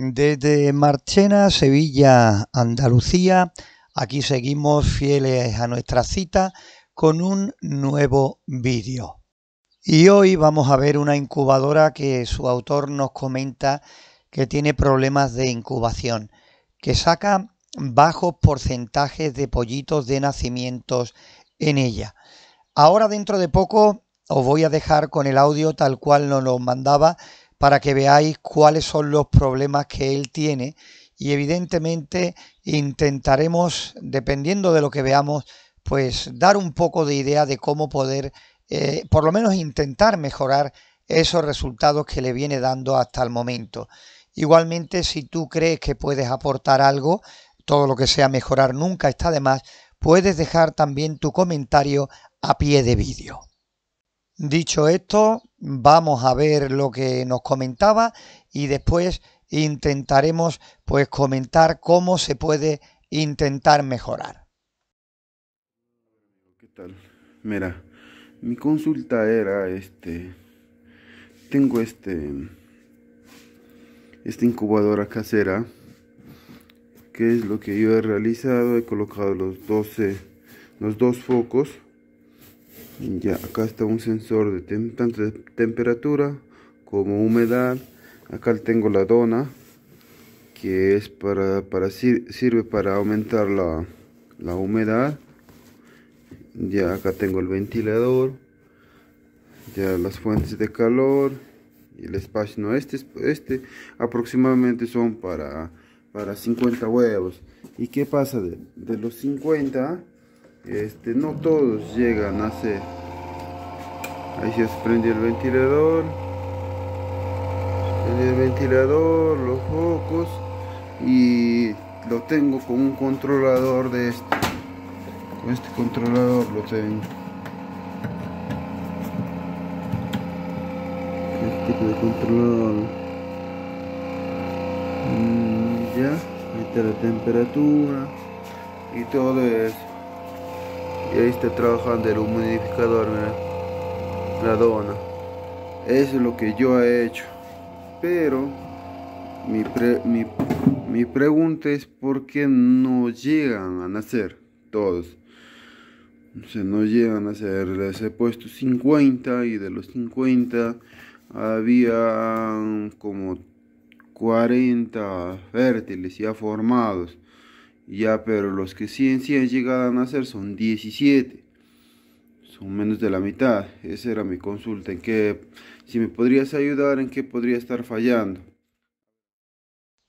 Desde Marchena, Sevilla, Andalucía, aquí seguimos fieles a nuestra cita con un nuevo vídeo. Y hoy vamos a ver una incubadora que su autor nos comenta que tiene problemas de incubación, que saca bajos porcentajes de pollitos de nacimientos en ella. Ahora dentro de poco os voy a dejar con el audio tal cual nos lo mandaba para que veáis cuáles son los problemas que él tiene y evidentemente intentaremos, dependiendo de lo que veamos, pues dar un poco de idea de cómo poder, eh, por lo menos intentar mejorar esos resultados que le viene dando hasta el momento. Igualmente, si tú crees que puedes aportar algo, todo lo que sea mejorar nunca está de más, puedes dejar también tu comentario a pie de vídeo. Dicho esto, vamos a ver lo que nos comentaba y después intentaremos pues comentar cómo se puede intentar mejorar. ¿Qué tal? Mira, mi consulta era este tengo este esta incubadora casera que es lo que yo he realizado, he colocado los 12 los dos focos ya acá está un sensor de tanto temperatura como humedad acá tengo la dona que es para, para sirve para aumentar la, humedad ya acá tengo el ventilador ya las fuentes de calor y el espacio no este este aproximadamente son para para 50 huevos y qué pasa de, de los 50 este no todos llegan a hacer ahí se prende el ventilador el ventilador los focos y lo tengo con un controlador de este con este controlador lo tengo este tipo de controlador mm, ya ahí la temperatura y todo eso y ahí está trabajando el humidificador, la dona. Eso es lo que yo he hecho. Pero mi, pregunta es por qué no llegan a nacer todos. O no llegan a nacer, les he puesto 50 y de los 50 había como 40 fértiles ya formados. Ya, pero los que sí en sí llegado a nacer son 17. Son menos de la mitad. Esa era mi consulta. En qué, si me podrías ayudar, en qué podría estar fallando.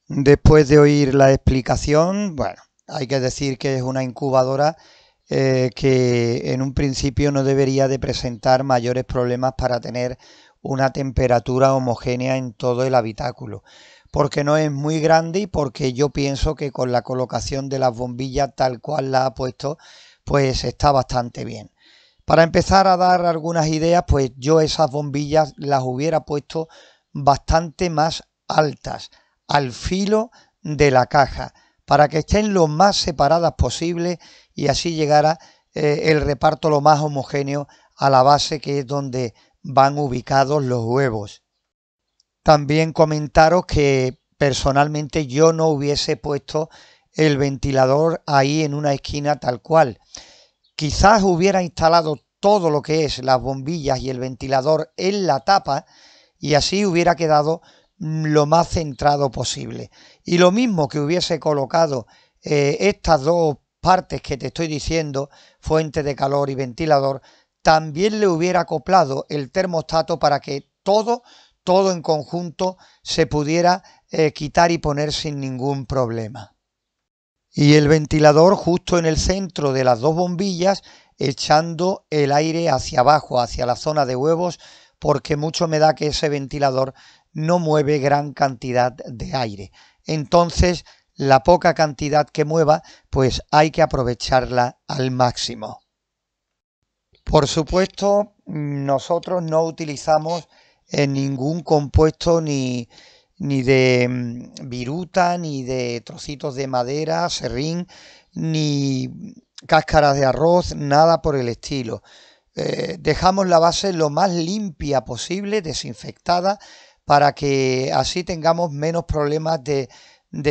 Después de oír la explicación, bueno, hay que decir que es una incubadora eh, que en un principio no debería de presentar mayores problemas para tener una temperatura homogénea en todo el habitáculo porque no es muy grande y porque yo pienso que con la colocación de las bombillas tal cual la ha puesto, pues está bastante bien. Para empezar a dar algunas ideas, pues yo esas bombillas las hubiera puesto bastante más altas, al filo de la caja, para que estén lo más separadas posible y así llegara eh, el reparto lo más homogéneo a la base que es donde van ubicados los huevos. También comentaros que personalmente yo no hubiese puesto el ventilador ahí en una esquina tal cual. Quizás hubiera instalado todo lo que es las bombillas y el ventilador en la tapa y así hubiera quedado mm, lo más centrado posible. Y lo mismo que hubiese colocado eh, estas dos partes que te estoy diciendo, fuente de calor y ventilador, también le hubiera acoplado el termostato para que todo todo en conjunto se pudiera eh, quitar y poner sin ningún problema. Y el ventilador justo en el centro de las dos bombillas echando el aire hacia abajo, hacia la zona de huevos, porque mucho me da que ese ventilador no mueve gran cantidad de aire. Entonces, la poca cantidad que mueva, pues hay que aprovecharla al máximo. Por supuesto, nosotros no utilizamos en ningún compuesto ni, de mm, viruta, ni de trocitos de madera, serrín, ni cáscaras de arroz, nada por el estilo. Eh, dejamos la base lo más limpia posible, desinfectada, para que así tengamos menos problemas de,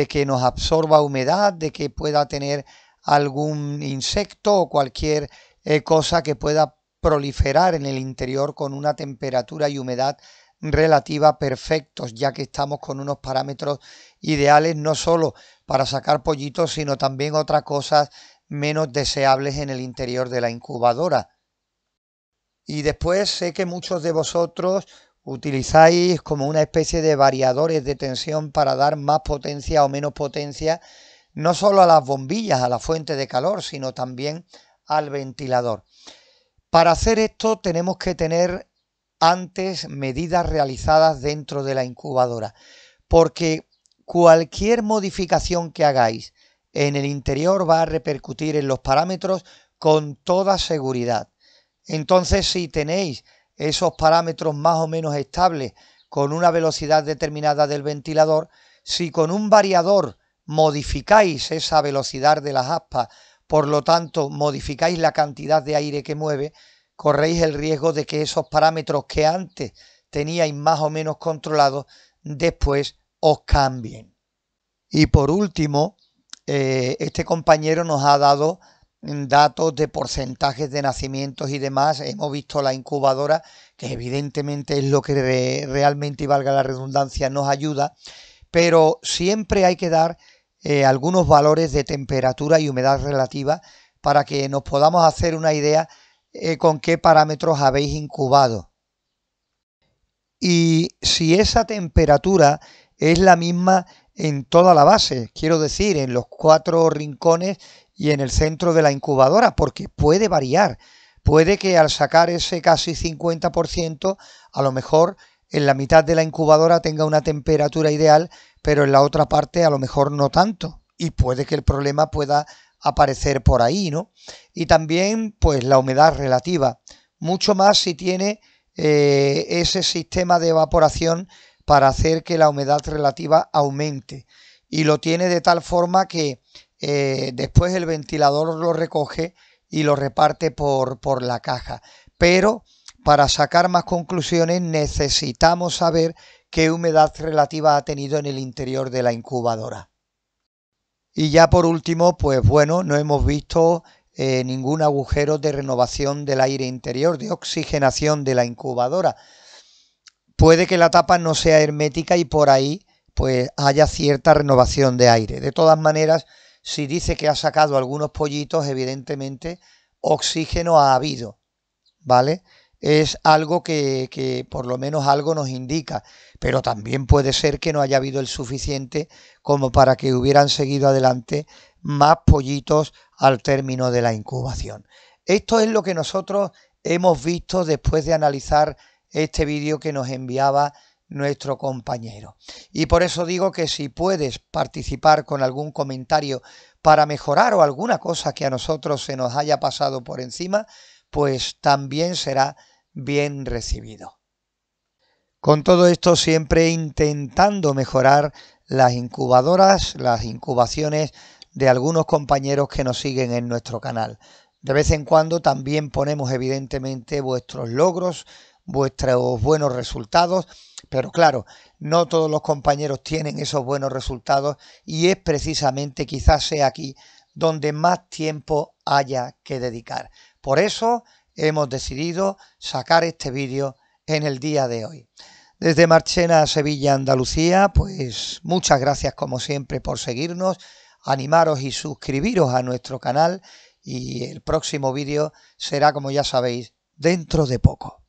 que nos absorba humedad, de que pueda tener algún insecto o cualquier eh, cosa que pueda proliferar en el interior con una temperatura y humedad relativa perfectos, ya que estamos con unos parámetros ideales no solo para sacar pollitos, sino también otras cosas menos deseables en el interior de la incubadora. Y después sé que muchos de vosotros utilizáis como una especie de variadores de tensión para dar más potencia o menos potencia, no solo a las bombillas, a la fuente de calor, sino también al ventilador. Para hacer esto tenemos que tener antes medidas realizadas dentro de la incubadora, porque cualquier modificación que hagáis en el interior va a repercutir en los parámetros con toda seguridad. Entonces, si tenéis esos parámetros más o menos estables con una velocidad determinada del ventilador, si con un variador modificáis esa velocidad de las aspas por lo tanto modificáis la cantidad de aire que mueve, corréis el riesgo de que esos parámetros que antes teníais más o menos controlados, después os cambien. Y por último, eh, este compañero nos ha dado datos de porcentajes de nacimientos y demás. Hemos visto la incubadora, que evidentemente es lo que realmente, y valga la redundancia, nos ayuda, pero siempre hay que dar eh, algunos valores de temperatura y humedad relativa para que nos podamos hacer una idea eh, con qué parámetros habéis incubado. Y si esa temperatura es la misma en toda la base, quiero decir, en los cuatro rincones y en el centro de la incubadora, porque puede variar. Puede que al sacar ese casi 50%, a lo mejor en la mitad de la incubadora tenga una temperatura ideal, pero en la otra parte a lo mejor no tanto. Y puede que el problema pueda aparecer por ahí, ¿no? Y también, pues, la humedad relativa. Mucho más si tiene eh, ese sistema de evaporación para hacer que la humedad relativa aumente. Y lo tiene de tal forma que eh, después el ventilador lo recoge y lo reparte por, por la caja. Pero para sacar más conclusiones necesitamos saber qué humedad relativa ha tenido en el interior de la incubadora. Y ya por último, pues bueno, no hemos visto eh, ningún agujero de renovación del aire interior, de oxigenación de la incubadora. Puede que la tapa no sea hermética y por ahí pues haya cierta renovación de aire. De todas maneras, si dice que ha sacado algunos pollitos, evidentemente oxígeno ha habido, ¿vale? es algo que, por lo menos algo nos indica, pero también puede ser que no haya habido el suficiente como para que hubieran seguido adelante más pollitos al término de la incubación. Esto es lo que nosotros hemos visto después de analizar este vídeo que nos enviaba nuestro compañero. Y por eso digo que si puedes participar con algún comentario para mejorar o alguna cosa que a nosotros se nos haya pasado por encima, pues también será bien recibido. Con todo esto siempre intentando mejorar las incubadoras, las incubaciones de algunos compañeros que nos siguen en nuestro canal. De vez en cuando también ponemos evidentemente vuestros logros, vuestros buenos resultados, pero claro, no todos los compañeros tienen esos buenos resultados y es precisamente quizás sea aquí donde más tiempo haya que dedicar. Por eso hemos decidido sacar este vídeo en el día de hoy. Desde Marchena, Sevilla, Andalucía, pues muchas gracias como siempre por seguirnos, animaros y suscribiros a nuestro canal y el próximo vídeo será como ya sabéis dentro de poco.